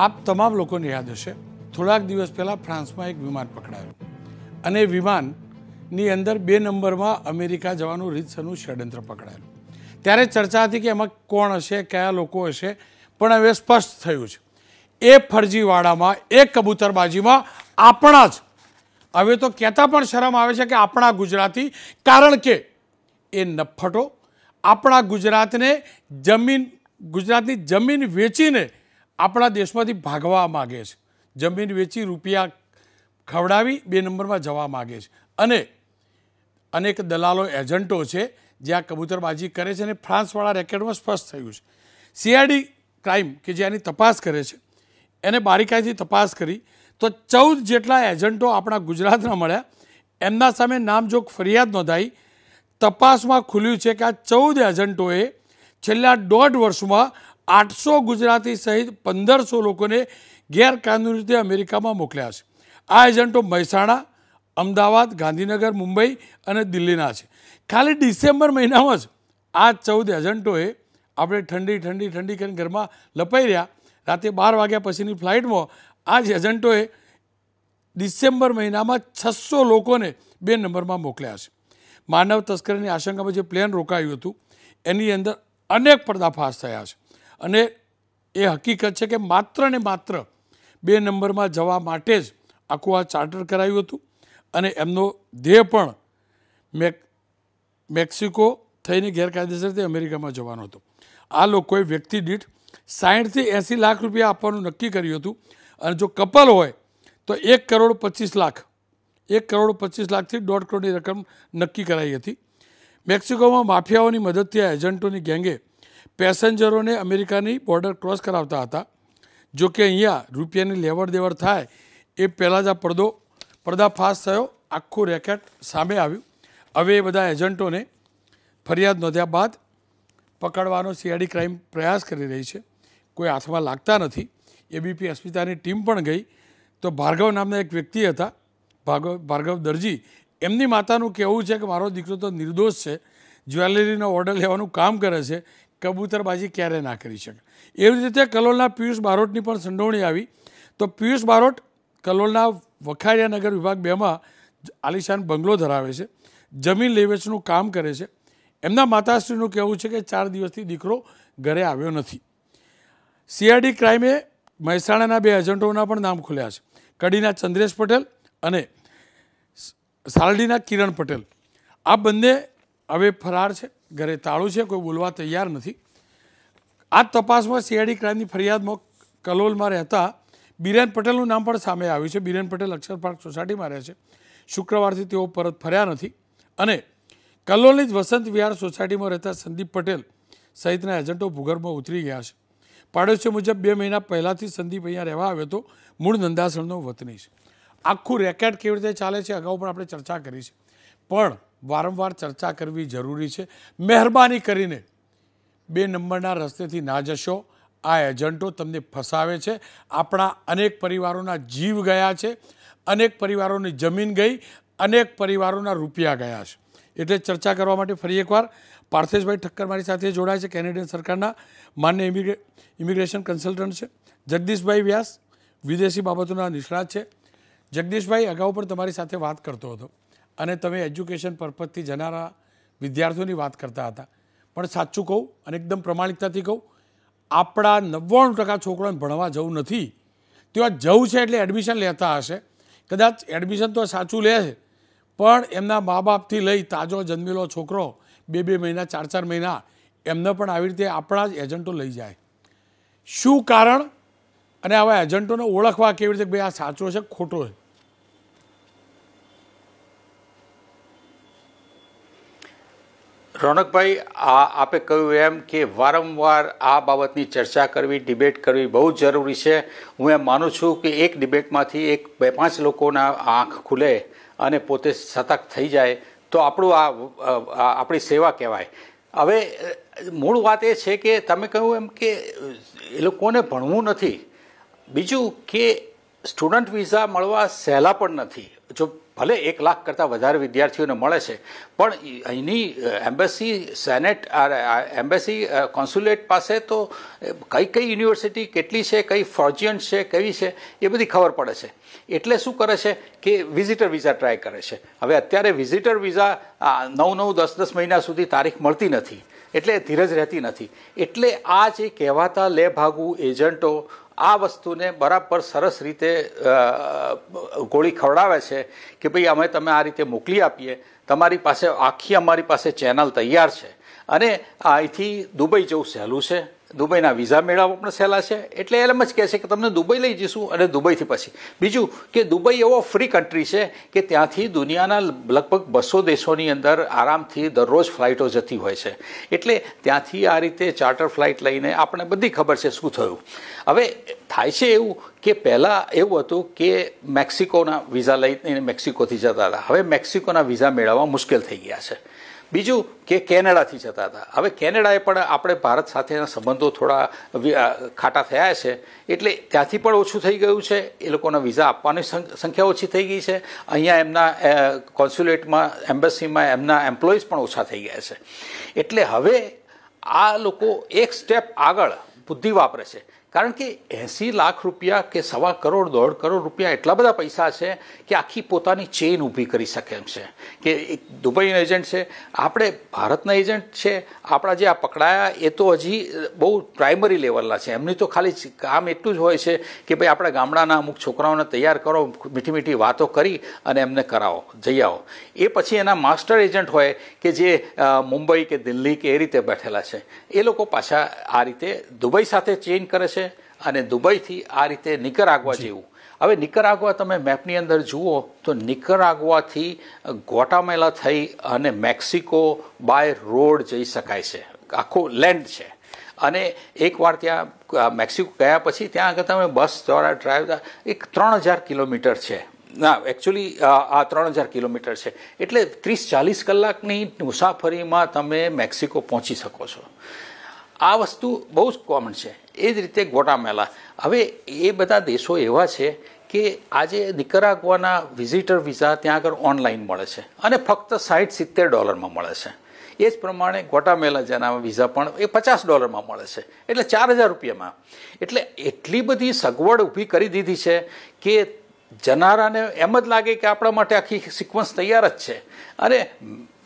આપ તમામ લોકોને યાદ હશે થોડાક દિવસ પહેલાં ફ્રાન્સમાં એક વિમાન પકડાયું અને વિમાનની અંદર બે નંબરમાં અમેરિકા જવાનું રીતસરનું ષડયંત્ર પકડાયું ત્યારે ચર્ચા હતી કે એમાં કોણ હશે કયા લોકો હશે પણ હવે સ્પષ્ટ થયું છે એ ફરજીવાળામાં એ કબૂતરબાજીમાં આપણા જ હવે તો કહેતા પણ શરમ આવે છે કે આપણા ગુજરાતી કારણ કે એ નફટો આપણા ગુજરાતને જમીન ગુજરાતની જમીન વેચીને આપણા દેશમાંથી ભાગવા માગે છે જમીન વેચી રૂપિયા ખવડાવી બે નંબરમાં જવા માગે છે અને અનેક દલાલો એજન્ટો છે જે આ કબૂતરબાજી કરે છે અને ફ્રાન્સવાળા રેકેટમાં સ્પષ્ટ થયું છે સીઆઈડી ક્રાઇમ કે જે આની તપાસ કરે છે એને બારીકાઈથી તપાસ કરી તો ચૌદ જેટલા એજન્ટો આપણા ગુજરાતના મળ્યા એમના સામે નામજોગ ફરિયાદ નોંધાઈ તપાસમાં ખુલ્યું છે કે આ ચૌદ એજન્ટોએ છેલ્લા દોઢ વર્ષમાં આઠસો ગુજરાતી સહિત પંદરસો લોકોને ગેરકાનૂની રીતે અમેરિકામાં મોકલ્યા છે આ એજન્ટો મહેસાણા અમદાવાદ ગાંધીનગર મુંબઈ અને દિલ્હીના છે ખાલી ડિસેમ્બર મહિનામાં જ આ ચૌદ એજન્ટોએ આપણે ઠંડી ઠંડી ઠંડી કરીને ઘરમાં લપાઈ રહ્યા રાતે બાર વાગ્યા પછીની ફ્લાઇટમાં આ જ એજન્ટોએ ડિસેમ્બર મહિનામાં છસો લોકોને બે નંબરમાં મોકલ્યા છે માનવ તસ્કરીની આશંકામાં જે પ્લેન રોકાયું હતું એની અંદર અનેક પર્દાફાશ થયા છે અને એ હકીકત છે કે માત્ર ને માત્ર બે નંબરમાં જવા માટે જ આખું આ ચાર્ટર કરાયું હતું અને એમનો ધ્યેય પણ મેક મેક્સિકો થઈને ગેરકાયદેસર રીતે અમેરિકામાં જવાનો હતો આ લોકોએ વ્યક્તિ દીઠ સાહીઠથી એંસી લાખ રૂપિયા આપવાનું નક્કી કર્યું હતું અને જો કપલ હોય તો એક કરોડ પચીસ લાખ એક કરોડ પચીસ લાખથી દોઢ કરોડની રકમ નક્કી કરાઈ હતી મેક્સિકોમાં માફિયાઓની મદદથી આ એજન્ટોની ગેંગે પેસેન્જરોને અમેરિકાની બોર્ડર ક્રોસ કરાવતા હતા જો કે અહીંયા રૂપિયાની લેવડ દેવડ થાય એ પહેલાં જ આ પડદો પર્દાફાશ થયો આખું રેકેટ સામે આવ્યું હવે એ બધા એજન્ટોને ફરિયાદ નોંધ્યા બાદ પકડવાનો સીઆઈડી ક્રાઇમ પ્રયાસ કરી રહી છે કોઈ હાથમાં લાગતા નથી એબીપી અસ્મિતાની ટીમ પણ ગઈ તો ભાર્ગવ નામના એક વ્યક્તિ હતા ભાર્ગવ ભાર્ગવ દરજી એમની માતાનું કહેવું છે કે મારો દીકરો તો નિર્દોષ છે જ્વેલરીનો ઓર્ડર લેવાનું કામ કરે છે કબૂતરબાજી ક્યારે ના કરી શકે એવી રીતે કલોલના પિયુષ બારોટની પણ સંડોવણી આવી તો પિયુષ બારોટ કલોલના વખારિયા નગર વિભાગ બેમાં આલિશાન બંગલો ધરાવે છે જમીન લેવેચનું કામ કરે છે એમના માતાશ્રીનું કહેવું છે કે ચાર દિવસથી દીકરો ઘરે આવ્યો નથી સીઆરડી ક્રાઇમે મહેસાણાના બે એજન્ટોના પણ નામ ખોલ્યા છે કડીના ચંદ્રેશ પટેલ અને સાલડીના કિરણ પટેલ આ બંને હવે ફરાર છે ઘરે તાળું છે કોઈ બોલવા તૈયાર નથી આ તપાસમાં સીઆઈડી ક્રાઇમની ફરિયાદમાં કલોલમાં રહેતા બિરેન પટેલનું નામ પણ સામે આવ્યું છે બિરેન પટેલ અક્ષર પાર્ક સોસાયટીમાં રહે છે શુક્રવારથી તેઓ પરત ફર્યા નથી અને કલોલની જ વસંત વિહાર સોસાયટીમાં રહેતા સંદીપ પટેલ સહિતના એજન્ટો ભૂગર્ભમાં ઉતરી ગયા છે પાડોશી મુજબ બે મહિના પહેલાંથી સંદીપ અહીંયા રહેવા આવ્યો હતો મૂળ નંદાસણનો વતની છે આખું રેકેટ કેવી રીતે ચાલે છે અગાઉ પણ આપણે ચર્ચા કરી છે પણ વારંવાર ચર્ચા કરવી જરૂરી છે મહેરબાની કરીને બે નંબરના રસ્તેથી ના જશો આ એજન્ટો તમને ફસાવે છે આપણા અનેક પરિવારોના જીવ ગયા છે અનેક પરિવારોની જમીન ગઈ અનેક પરિવારોના રૂપિયા ગયા છે એટલે ચર્ચા કરવા માટે ફરી એકવાર પાર્થેશભાઈ ઠક્કર મારી સાથે જોડાય છે કેનેડિયન સરકારના માન્ય ઇમિગ્રે ઇમિગ્રેશન કન્સલ્ટન્ટ છે જગદીશભાઈ વ્યાસ વિદેશી બાબતોના નિષ્ણાત છે જગદીશભાઈ અગાઉ પણ તમારી સાથે વાત કરતો હતો અને તમે એજ્યુકેશન પર્પઝથી જનારા વિદ્યાર્થીઓની વાત કરતા હતા પણ સાચું કહું અને એકદમ પ્રમાણિકતાથી કહું આપણા નવ્વાણું ટકા છોકરાઓને ભણવા જવું નથી તેઓ જવું છે એટલે એડમિશન લેતા હશે કદાચ એડમિશન તો સાચું લે છે પણ એમના મા બાપથી લઈ તાજો જન્મેલો છોકરો બે બે મહિના ચાર ચાર મહિના એમને પણ આવી રીતે આપણા જ એજન્ટો લઈ જાય શું કારણ અને આવા એજન્ટોને ઓળખવા કેવી રીતે ભાઈ આ સાચો છે ખોટો છે રોનકભાઈ આ આપે કહ્યું એમ કે વારંવાર આ બાબતની ચર્ચા કરવી ડિબેટ કરવી બહુ જરૂરી છે હું એમ માનું છું કે એક ડિબેટમાંથી એક બે પાંચ લોકોના આંખ ખુલે અને પોતે સતર્ક થઈ જાય તો આપણું આ આપણી સેવા કહેવાય હવે મૂળ વાત એ છે કે તમે કહ્યું એમ કે એ લોકોને ભણવું નથી બીજું કે સ્ટુડન્ટ વિઝા મળવા સહેલા પણ નથી જો ભલે એક લાખ કરતાં વધારે વિદ્યાર્થીઓને મળે છે પણ અહીંની એમ્બેસી સેનેટ એમ્બેસી કોન્સ્યુલેટ પાસે તો કઈ કઈ યુનિવર્સિટી કેટલી છે કઈ ફોર્જિયન્ટ છે કઈ છે એ બધી ખબર પડે છે એટલે શું કરે છે કે વિઝિટર વિઝા ટ્રાય કરે છે હવે અત્યારે વિઝિટર વિઝા નવ નવ દસ દસ મહિના સુધી તારીખ મળતી નથી એટલે ધીરજ રહેતી નથી એટલે આ જે કહેવાતા લે ભાગુ એજન્ટો આ વસ્તુને બરાબર સરસ રીતે ગોળી ખવડાવે છે કે ભાઈ અમે તમે આ રીતે મોકલી આપીએ તમારી પાસે આખી અમારી પાસે ચેનલ તૈયાર છે અને અહીંથી દુબઈ જવું સહેલું છે દુબઈના વિઝા મેળવવા પણ સહેલા છે એટલે એમ જ કહે છે કે તમને દુબઈ લઈ જઈશું અને દુબઈથી પછી બીજું કે દુબઈ એવો ફ્રી કન્ટ્રી છે કે ત્યાંથી દુનિયાના લગભગ બસો દેશોની અંદર આરામથી દરરોજ ફ્લાઇટો જતી હોય છે એટલે ત્યાંથી આ રીતે ચાર્ટર ફ્લાઇટ લઈને આપણે બધી ખબર છે શું થયું હવે થાય છે એવું કે પહેલાં એવું હતું કે મેક્સિકોના વિઝા લઈને મેક્સિકોથી જતા હતા હવે મેક્સિકોના વિઝા મેળવવા મુશ્કેલ થઈ ગયા છે બીજું કે કેનેડાથી જતા હતા હવે કેનેડાએ પણ આપણે ભારત સાથેના સંબંધો થોડા ખાટા થયા છે એટલે ત્યાંથી પણ ઓછું થઈ ગયું છે એ લોકોના વિઝા આપવાની સંખ્યા ઓછી થઈ ગઈ છે અહીંયા એમના કોન્સ્યુલેટમાં એમ્બેસીમાં એમના એમ્પ્લોઈઝ પણ ઓછા થઈ ગયા છે એટલે હવે આ લોકો એક સ્ટેપ આગળ બુદ્ધિ વાપરે છે કારણ કે એંસી લાખ રૂપિયા કે સવા કરોડ દોઢ કરોડ રૂપિયા એટલા બધા પૈસા છે કે આખી પોતાની ચેઇન ઊભી કરી શકે એમ છે કે એક દુબઈનો એજન્ટ છે આપણે ભારતના એજન્ટ છે આપણા જે આ પકડાયા એ તો હજી બહુ પ્રાઇમરી લેવલના છે એમની તો ખાલી કામ એટલું જ હોય છે કે ભાઈ આપણા ગામડાના અમુક છોકરાઓને તૈયાર કરો મીઠી મીઠી વાતો કરી અને એમને કરાવો જઈ આવો એ પછી એના માસ્ટર એજન્ટ હોય કે જે મુંબઈ કે દિલ્હી કે એ રીતે બેઠેલા છે એ લોકો પાછા આ રીતે દુબઈ સાથે ચેઇન કરે છે અને દુબઈથી આ રીતે નિકર આગવા જેવું હવે નિકર આગવા તમે મેપની અંદર જુઓ તો નિકર આગવાથી ગોટામેલા થઈ અને મેક્સિકો બાય રોડ જઈ શકાય છે આખું લેન્ડ છે અને એકવાર ત્યાં મેક્સિકો ગયા પછી ત્યાં આગળ તમે બસ દ્વારા ડ્રાઈવ એક ત્રણ હજાર કિલોમીટર છે ના એકચ્યુઅલી આ ત્રણ હજાર કિલોમીટર છે એટલે ત્રીસ ચાલીસ કલાકની મુસાફરીમાં તમે મેક્સિકો પહોંચી શકો છો આ વસ્તુ બહુ જ કોમન છે એ જ રીતે ગોટામેલા હવે એ બધા દેશો એવા છે કે આજે નિકરાગવાના વિઝિટર વિઝા ત્યાં આગળ ઓનલાઈન મળે છે અને ફક્ત સાઠ સિત્તેર ડોલરમાં મળે છે એ જ પ્રમાણે ગોટામેલા જેના વિઝા પણ એ પચાસ ડોલરમાં મળે છે એટલે ચાર હજાર રૂપિયામાં એટલે એટલી બધી સગવડ ઊભી કરી દીધી છે કે જનારાને એમ જ લાગે કે આપણા માટે આખી સિક્વન્સ તૈયાર જ છે અને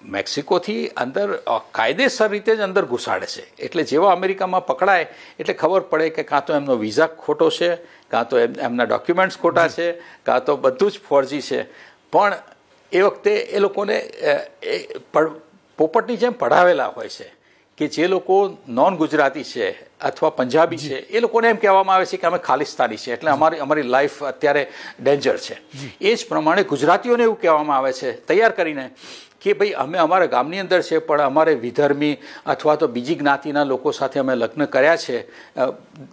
મેક્સિકોથી અંદર કાયદેસર રીતે જ અંદર ઘુસાડે છે એટલે જેવા અમેરિકામાં પકડાય એટલે ખબર પડે કે કાં તો એમનો વિઝા ખોટો છે કાં તો એમના ડોક્યુમેન્ટ્સ ખોટા છે કાં તો બધું જ ફોર્જી છે પણ એ વખતે એ લોકોને પોપટની જેમ પઢાવેલા હોય છે કે જે લોકો નોન ગુજરાતી છે અથવા પંજાબી છે એ લોકોને એમ કહેવામાં આવે છે કે અમે ખાલિસ્તાની છે એટલે અમારી અમારી લાઈફ અત્યારે ડેન્જર છે એ જ પ્રમાણે ગુજરાતીઓને એવું કહેવામાં આવે છે તૈયાર કરીને કે ભાઈ અમે અમારા ગામની અંદર છે પણ અમારે વિધર્મી અથવા તો બીજી જ્ઞાતિના લોકો સાથે અમે લગ્ન કર્યા છે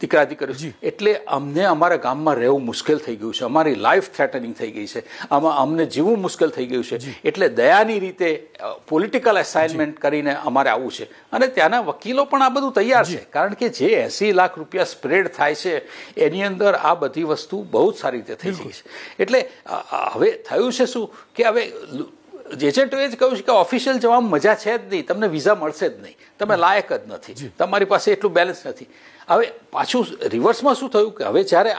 દીકરા દીકરી એટલે અમને અમારા ગામમાં રહેવું મુશ્કેલ થઈ ગયું છે અમારી લાઈફ થ્રેટનિંગ થઈ ગઈ છે આમાં અમને જીવવું મુશ્કેલ થઈ ગયું છે એટલે દયાની રીતે પોલિટિકલ એસાઇનમેન્ટ કરીને અમારે આવવું છે અને ત્યાંના વકીલો પણ આ બધું તૈયાર છે કારણ કે જે એંસી લાખ રૂપિયા સ્પ્રેડ થાય છે એની અંદર આ બધી વસ્તુ બહુ જ સારી રીતે થઈ ગઈ છે એટલે હવે થયું છે શું કે હવે એ જ કહ્યું છે કે ઓફિશિયલ જવામાં મજા છે જ નહીં તમને વિઝા મળશે જ નહીં તમે લાયક જ નથી તમારી પાસે એટલું બેલેન્સ નથી હવે પાછું રિવર્સમાં શું થયું કે હવે જ્યારે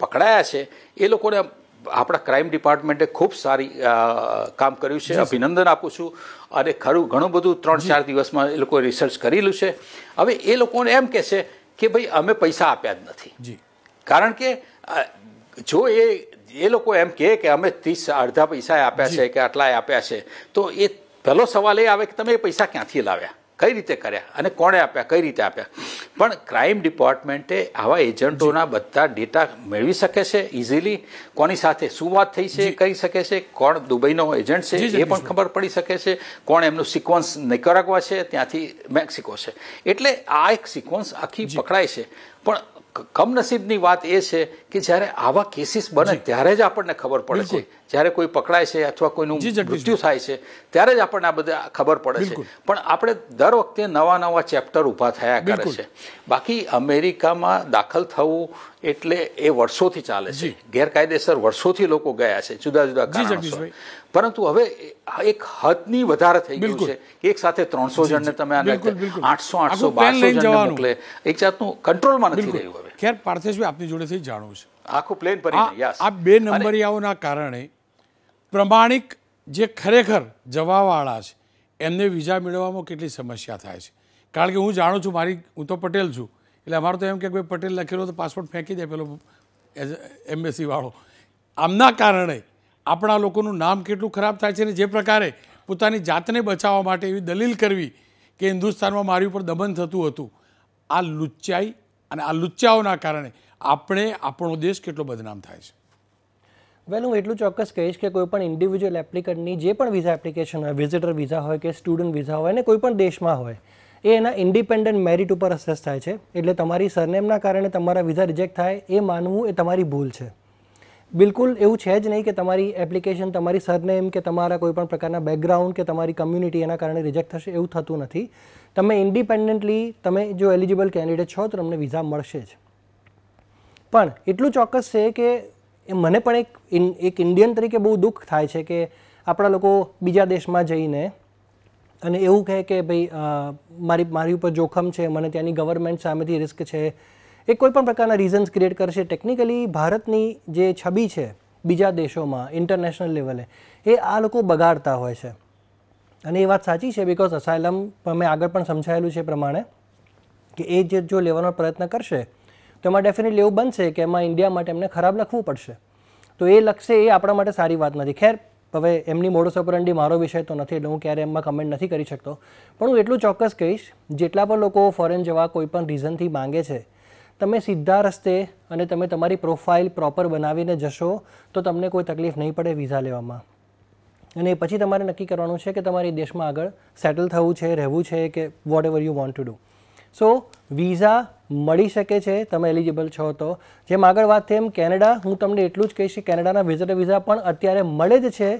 પકડાયા છે એ લોકોને આપણા ક્રાઇમ ડિપાર્ટમેન્ટે ખૂબ સારી કામ કર્યું છે અભિનંદન આપું છું અને ખરું ઘણું બધું ત્રણ ચાર દિવસમાં એ લોકોએ રિસર્ચ કરેલું છે હવે એ લોકોને એમ કહે છે કે ભાઈ અમે પૈસા આપ્યા જ નથી કારણ કે જો એ એ લોકો એમ કહે કે અમે ત્રીસ અડધા પૈસા આપ્યા છે કે આટલા આપ્યા છે તો એ પહેલો સવાલ એ આવે કે તમે એ પૈસા ક્યાંથી લાવ્યા કઈ રીતે કર્યા અને કોણે આપ્યા કઈ રીતે આપ્યા પણ ક્રાઇમ ડિપાર્ટમેન્ટે આવા એજન્ટોના બધા ડેટા મેળવી શકે છે ઇઝીલી કોની સાથે શું વાત થઈ છે એ કહી શકે છે કોણ દુબઈનો એજન્ટ છે એ પણ ખબર પડી શકે છે કોણ એમનું સિક્વન્સ નિકરાગવા છે ત્યાંથી મેક્સિકો છે એટલે આ એક સિક્વન્સ આખી પકડાય છે પણ કમનસીબની વાત એ છે કે જ્યારે આવા કેસીસ બને ત્યારે જ આપણને ખબર પડે છે જ્યારે કોઈ પકડાય છે અથવા કોઈનું મૃત્યુ થાય છે ત્યારે જ આપણને આ બધા ખબર પડે છે પણ આપણે દર વખતે નવા નવા ચેપ્ટર ઊભા થયા કરે છે બાકી અમેરિકામાં દાખલ થવું એટલે એ વર્ષોથી ચાલે છે ગેરકાયદેસર વર્ષોથી લોકો ગયા છે જુદા જુદા પરંતુ હવે એક હદની વધારે થઈ ગયું છે એક સાથે ત્રણસો જણને તમે આઠસો આઠસો બારસો જણને મોકલે એક જાતનું કંટ્રોલમાં નથી રહ્યું હવે ખેર પાર્થેશભાઈ આપની જોડેથી જાણવું છે આખું પ્લેન પર આ બે નંબરિયાઓના કારણે પ્રમાણિક જે ખરેખર જવાવાળા છે એમને વિઝા મેળવવામાં કેટલી સમસ્યા થાય છે કારણ કે હું જાણું છું મારી હું તો પટેલ છું એટલે અમારો તો એમ કે ભાઈ પટેલ લખેલો તો પાસપોર્ટ ફેંકી દે પેલો એમ્બેસીવાળો આમના કારણે આપણા લોકોનું નામ કેટલું ખરાબ થાય છે અને જે પ્રકારે પોતાની જાતને બચાવવા માટે એવી દલીલ કરવી કે હિન્દુસ્તાનમાં મારી ઉપર દમન થતું હતું આ લુચ્ચાઈ અને આ લુચ્ચાઓના કારણે આપણે આપણો દેશ કેટલો બદનામ થાય છે વેલ હું એટલું ચોક્કસ કહીશ કે કોઈ પણ ઇન્ડિવિજ્યુઅલ એપ્લિકન્ટની જે પણ વિઝા એપ્લિકેશન હોય વિઝિટર વિઝા હોય કે સ્ટુડન્ટ વિઝા હોય અને કોઈ પણ દેશમાં હોય એ એના ઇન્ડિપેન્ડન્ટ મેરિટ ઉપર અસેસ થાય છે એટલે તમારી સરનેમના કારણે તમારા વિઝા રિજેક્ટ થાય એ માનવું એ તમારી ભૂલ છે બિલકુલ એવું છે જ નહીં કે તમારી એપ્લિકેશન તમારી સરનેમ કે તમારા કોઈ પણ પ્રકારના બેકગ્રાઉન્ડ કે તમારી કમ્યુનિટી એના કારણે રિજેક્ટ થશે એવું થતું નથી તમે ઇન્ડિપેન્ડન્ટલી તમે જો એલિજિબલ કેન્ડિડેટ છો તો તમને વિઝા મળશે જ પણ એટલું ચોક્કસ છે કે એ મને પણ એક એક ઇન્ડિયન તરીકે બહુ દુઃખ થાય છે કે આપણા લોકો બીજા દેશમાં જઈને અને એવું કહે કે ભાઈ મારી મારી ઉપર જોખમ છે મને ત્યાંની ગવર્મેન્ટ સામેથી રિસ્ક છે એ કોઈ પણ પ્રકારના રીઝન્સ ક્રિએટ કરશે ટેકનિકલી ભારતની જે છબી છે બીજા દેશોમાં ઇન્ટરનેશનલ લેવલે એ આ લોકો બગાડતા હોય છે અને એ વાત સાચી છે બિકોઝ અસાયલમ મેં આગળ પણ સમજાયેલું છે પ્રમાણે કે એ જે જો લેવાનો પ્રયત્ન કરશે તો એમાં ડેફિનેટલી એવું બનશે કે એમાં ઇન્ડિયા માટે એમને ખરાબ લખવું પડશે તો એ લખશે એ આપણા માટે સારી વાત નથી ખેર હવે એમની મોડસ ઓપરંડી મારો વિષય તો નથી એટલે હું ક્યારે એમાં કમેન્ટ નથી કરી શકતો પણ હું એટલું ચોક્કસ કહીશ જેટલા પણ લોકો ફોરેન જવા કોઈપણ રીઝનથી માંગે છે તમે સીધા રસ્તે અને તમે તમારી પ્રોફાઇલ પ્રોપર બનાવીને જશો તો તમને કોઈ તકલીફ નહીં પડે વિઝા લેવામાં અને પછી તમારે નક્કી કરવાનું છે કે તમારી દેશમાં આગળ સેટલ થવું છે રહેવું છે કે whatever you want to do so visa મળી શકે છે તમે એલિજિબલ છો તો જેમ આગળ વાત થઈ એમ કેનેડા હું તમને એટલું જ કહીશ કે કેનેડાના વિઝિટર વિઝા પણ અત્યારે મળે જ છે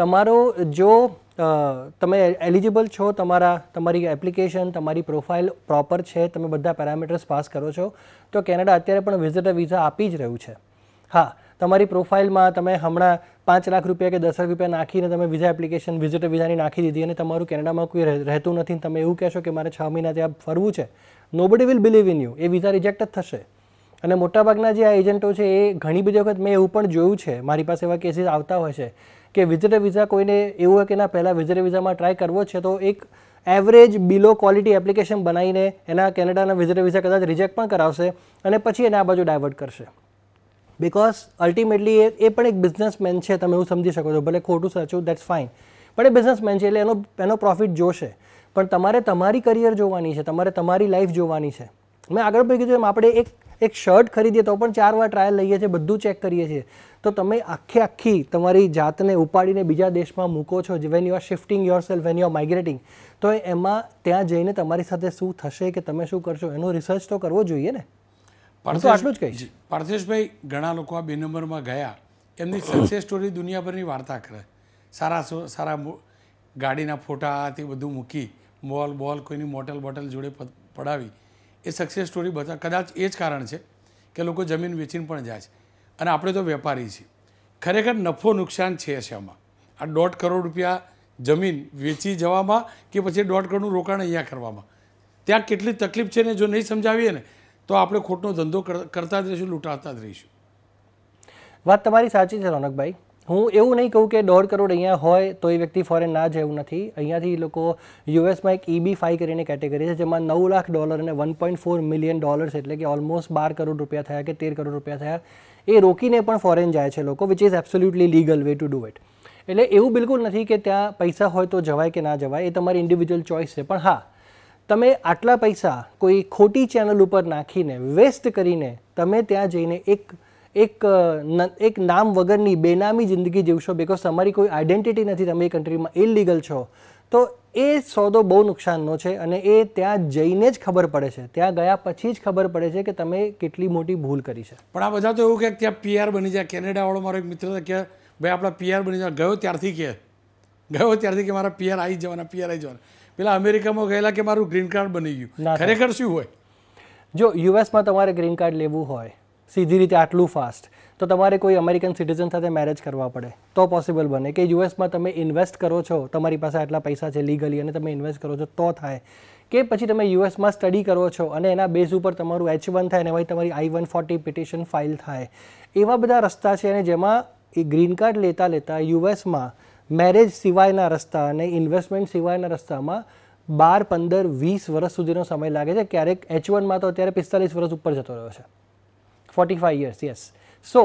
તમારો જો તમે એલિજિબલ છો તમારા તમારી એપ્લિકેશન તમારી પ્રોફાઇલ પ્રોપર છે તમે બધા પેરામીટર્સ પાસ કરો છો તો કેનેડા અત્યારે પણ વિઝિટર વિઝા આપી જ રહ્યું છે હા તમારી પ્રોફાઇલમાં તમે હમણાં પાંચ લાખ રૂપિયા કે દસ લાખ રૂપિયા નાખીને તમે વિઝા એપ્લિકેશન વિઝિટર વિઝાની નાખી દીધી અને તમારું કેનેડામાં કોઈ રહેતું નથી તમે એવું કહેશો કે મારે છ મહિના ત્યાં ફરવું છે nobody will believe in you એ વિઝા રિજેક્ટ જ થશે અને મોટાભાગના જે આ એજન્ટો છે એ ઘણી બધી વખત મેં એવું પણ જોયું છે મારી પાસે એવા કેસીસ આવતા હોય છે કે વિઝિટર વિઝા કોઈને એવું હોય કે ના પહેલાં વિઝિટર વિઝામાં ટ્રાય કરવો છે તો એક એવરેજ બિલો ક્વોલિટી એપ્લિકેશન બનાવીને એના કેનેડાના વિઝિટર વિઝા કદાચ રિજેક્ટ પણ કરાવશે અને પછી એને આ બાજુ ડાયવર્ટ કરશે બિકોઝ અલ્ટિમેટલી એ એ પણ એક બિઝનેસમેન છે તમે એવું સમજી શકો છો ભલે ખોટું સાચું દેટ્સ ફાઇન પણ એ બિઝનેસમેન છે એટલે એનો એનો પ્રોફિટ જોશે પણ તમારે તમારી કરિયર જોવાની છે તમારે તમારી લાઈફ જોવાની છે મેં આગળ પણ કીધું એમ આપણે એક એક શર્ટ ખરીદીએ તો પણ ચાર વાર ટ્રાયલ લઈએ છીએ બધું ચેક કરીએ છીએ તો તમે આખી આખી તમારી જાતને ઉપાડીને બીજા દેશમાં મૂકો છો when you are shifting yourself when you are migrating તો એમાં ત્યાં જઈને તમારી સાથે શું થશે કે તમે શું કરશો એનો રિસર્ચ તો કરવો જોઈએ ને તો આટલું જ કહીશ પાર્થેશભાઈ ઘણા લોકો આ બે નંબરમાં ગયા એમની સક્સેસ સ્ટોરી દુનિયાભરની વાર્તા કરે સારા સારા ગાડીના ફોટા તે બધું મૂકી મોલ બોલ કોઈની મોટલ બોટલ જોડે પડાવી એ સક્સેસ સ્ટોરી બતા કદાચ એ જ કારણ છે કે લોકો જમીન વેચીને પણ જાય છે અને આપણે તો વેપારી છીએ ખરેખર નફો નુકસાન છે શામાં આ દોઢ કરોડ રૂપિયા જમીન વેચી જવામાં કે પછી દોઢ કરોડનું રોકાણ અહીંયા કરવામાં ત્યાં કેટલી તકલીફ છે ને જો નહીં સમજાવીએ ને તો આપણે ખોટનો ધંધો કરતા જ રહીશું લૂંટાતા જ રહીશું વાત તમારી સાચી છે રોનકભાઈ હું એવું નહીં કહું કે દોઢ કરોડ અહીંયા હોય તો એ વ્યક્તિ ફોરેન ના જાય એવું નથી અહીંયાથી એ લોકો યુએસમાં એક ઈબી e ફાઈ કરીને કેટેગરી છે જેમાં નવ લાખ ડોલર અને one point four million dollars એટલે કે ઓલમોસ્ટ બાર કરોડ રૂપિયા થયા કે તેર કરોડ રૂપિયા થયા એ રોકીને પણ ફોરેન જાય છે લોકો which is absolutely legal way to do it એટલે એવું બિલકુલ નથી કે ત્યાં પૈસા હોય તો જવાય કે ના જવાય એ તમારી ઇન્ડિવિજ્યુઅલ ચોઇસ છે પણ હા તમે આટલા પૈસા કોઈ ખોટી ચેનલ ઉપર નાખીને વેસ્ટ કરીને તમે ત્યાં જઈને એક એક એક નામ વગરની બેનામી જિંદગી જીવશો બિકોઝ તમારી કોઈ આઇડેન્ટિટી નથી તમે એ કન્ટ્રીમાં ઇલીગલ છો તો એ સોદો બહુ નુકસાનનો છે અને એ ત્યાં જઈને જ ખબર પડે છે ત્યાં ગયા પછી જ ખબર પડે છે કે તમે કેટલી મોટી ભૂલ કરી છે પણ આ બધા તો એવું કે ત્યાં પીઆર બની જાય કેનેડાવાળો મારો એક મિત્ર કે ભાઈ આપણા પીઆર બની જાય ગયો ત્યારથી કે ગયો ત્યારથી કે મારા પીઆર આવી જવાના પીઆર આવી જવાના પેલા અમેરિકામાં ગયેલા કે મારું ગ્રીન કાર્ડ બની ગયું ખરેખર શું હોય જો યુએસમાં તમારે ગ્રીન કાર્ડ લેવું હોય સીધી રીતે આટલું ફાસ્ટ તો તમારે કોઈ અમેરિકન સિટીઝન સાથે મેરેજ કરવા પડે તો પોસિબલ બને કે યુએસમાં તમે ઇન્વેસ્ટ કરો છો તમારી પાસે આટલા પૈસા છે લીગલી અને તમે ઇન્વેસ્ટ કરો છો તો થાય કે પછી તમે યુએસમાં સ્ટડી કરો છો અને એના બેઝ ઉપર તમારું એચ વન થાય અને ભાઈ તમારી I one forty petition file થાય એવા બધા રસ્તા છે અને જેમાં એ ગ્રીન કાર્ડ લેતા લેતા યુએસમાં મેરેજ સિવાયના રસ્તા અને ઇન્વેસ્ટમેન્ટ સિવાયના રસ્તામાં બાર પંદર વીસ વર્ષ સુધીનો સમય લાગે છે ક્યારેક એચ વનમાં તો અત્યારે પિસ્તાલીસ વર્ષ ઉપર જતો રહ્યો છે forty five years yes so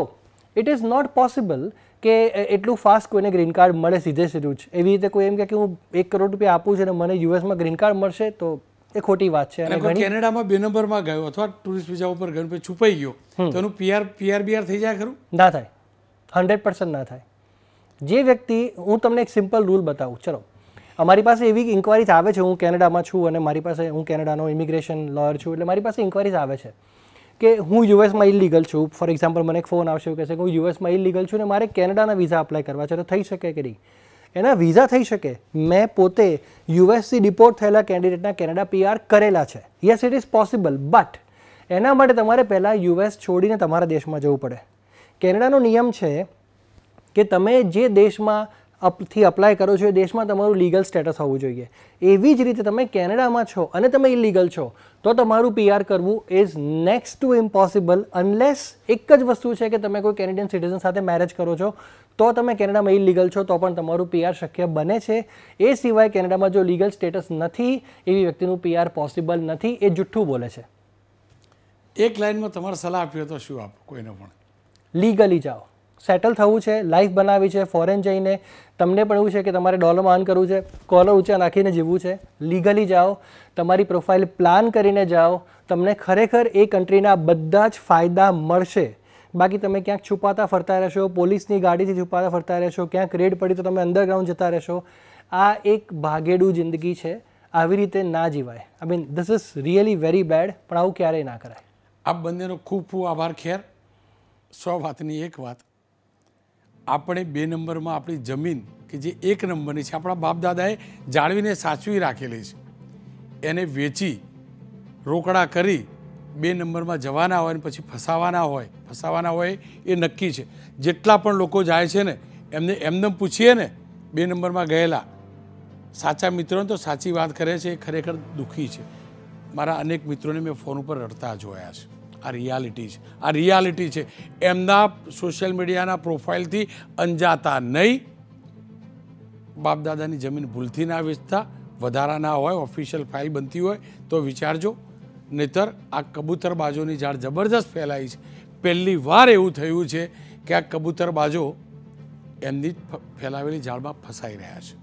it is not possible કે એટલું ફાસ્ટ કોઈને ગ્રીન કાર્ડ મળે સીધે સીધું જ એવી રીતે કોઈ એમ કે હું એક કરોડ રૂપિયા આપું છું અને મને યુએસમાં ગ્રીન કાર્ડ મળશે તો એ ખોટી વાત છે કેનેડામાં બે નંબરમાં ગયો અથવા ટુરિસ્ટ વિઝા ઉપર ગયો છુપાઈ ગયો તો એનું પીઆર પીઆર બીઆર થઈ જાય ખરું ના થાય હંડ્રેડ પર્સન્ટ ના થાય જે વ્યક્તિ હું તમને એક સિમ્પલ રૂલ બતાવું ચલો અમારી પાસે એવી ઇન્ક્વાયરીઝ આવે છે હું કેનેડામાં છું અને મારી પાસે હું કેનેડાનો ઇમિગ્રેશન લોયર છું એટલે મારી પાસે ઇન્ક્વાયરીઝ આવે છે કે હું યુએસમાં ઇલીગલ છું ફોર એક્ઝામ્પલ મને એક ફોન આવશે કહે છે કે હું યુએસમાં ઇલીગલ છું અને મારે કેનેડાના વિઝા એપ્લાય કરવા છે તો થઈ શકે કે નહીં એના વિઝા થઈ શકે મેં પોતે યુએસથી ડિપોર્ટ થયેલા કેન્ડિડેટના કેનેડા પીઆર કરેલા છે yes it is possible but એના માટે તમારે પહેલાં યુએસ છોડીને તમારા દેશમાં જવું પડે કેનેડાનો નિયમ છે કે તમે જે દેશમાં અપથી અપ્લાય કરો છો એ દેશમાં તમારું લીગલ સ્ટેટસ હોવું જોઈએ એવી જ રીતે તમે કેનેડામાં છો અને તમે ઇલીગલ છો તો તમારું પીઆર કરવું is next to impossible unless એક જ વસ્તુ છે કે તમે કોઈ કેનેડિયન સિટીઝન સાથે મેરેજ કરો છો તો તમે કેનેડામાં ઇલીગલ છો તો પણ તમારું પીઆર શક્ય બને છે એ સિવાય કેનેડામાં જો લીગલ સ્ટેટસ નથી એવી વ્યક્તિનું પીઆર પોસિબલ નથી એ જુઠ્ઠું બોલે છે એક લાઇનમાં તમારે સલાહ આપ્યો તો શું આપો કોઈને પણ લીગલી જાઓ સેટલ થવું છે લાઈફ બનાવી છે ફોરેન જઈને તમને પણ એવું છે કે તમારે ડોલરમાં અર્ન કરવું છે કોલર ઊંચા નાખીને જીવવું છે લીગલી જાઓ તમારી પ્રોફાઇલ પ્લાન કરીને જાઓ તમને ખરેખર એ કન્ટ્રીના બધા જ ફાયદા મળશે બાકી તમે ક્યાંક છુપાતા ફરતા રહેશો પોલીસની ગાડીથી છુપાતા ફરતા રહેશો ક્યાંક રેડ પડી તો તમે અંડરગ્રાઉન્ડ જતા રહેશો આ એક ભાગેડું જિંદગી છે આવી રીતે ના જીવાય I mean this is really very bad પણ આવું ક્યારેય ના કરાય આ બંનેનો ખૂબ ખૂબ આભાર ખેર સો વાતની એક વાત આપણે બે નંબરમાં આપણી જમીન કે જે એક નંબરની છે આપણા બાપદાદાએ જાળવીને સાચવી રાખેલી છે એને વેચી રોકડા કરી બે નંબરમાં જવાના હોય ને પછી ફસાવાના હોય ફસાવાના હોય એ નક્કી છે જેટલા પણ લોકો જાય છે ને એમને એમનેમ પૂછીએ ને બે નંબરમાં ગયેલા સાચા મિત્રોને તો સાચી વાત કરે છે એ ખરેખર દુઃખી છે મારા અનેક મિત્રોને મેં ફોન ઉપર રડતા જોયા છે આ રિયાલિટી છે આ રિયાલિટી છે એમના સોશિયલ મીડિયાના પ્રોફાઇલથી અંજાતા નહીં બાપદાદાની જમીન ભૂલથી ના વેચતા વધારાના હોય ઓફિશિયલ ફાઇલ બનતી હોય તો વિચારજો નહીતર આ કબૂતર કબૂતરબાજોની ઝાડ જબરદસ્ત ફેલાઈ છે પહેલી વાર એવું થયું છે કે આ કબૂતર કબૂતરબાજો એમની ફેલાવેલી ઝાડમાં ફસાઈ રહ્યા છે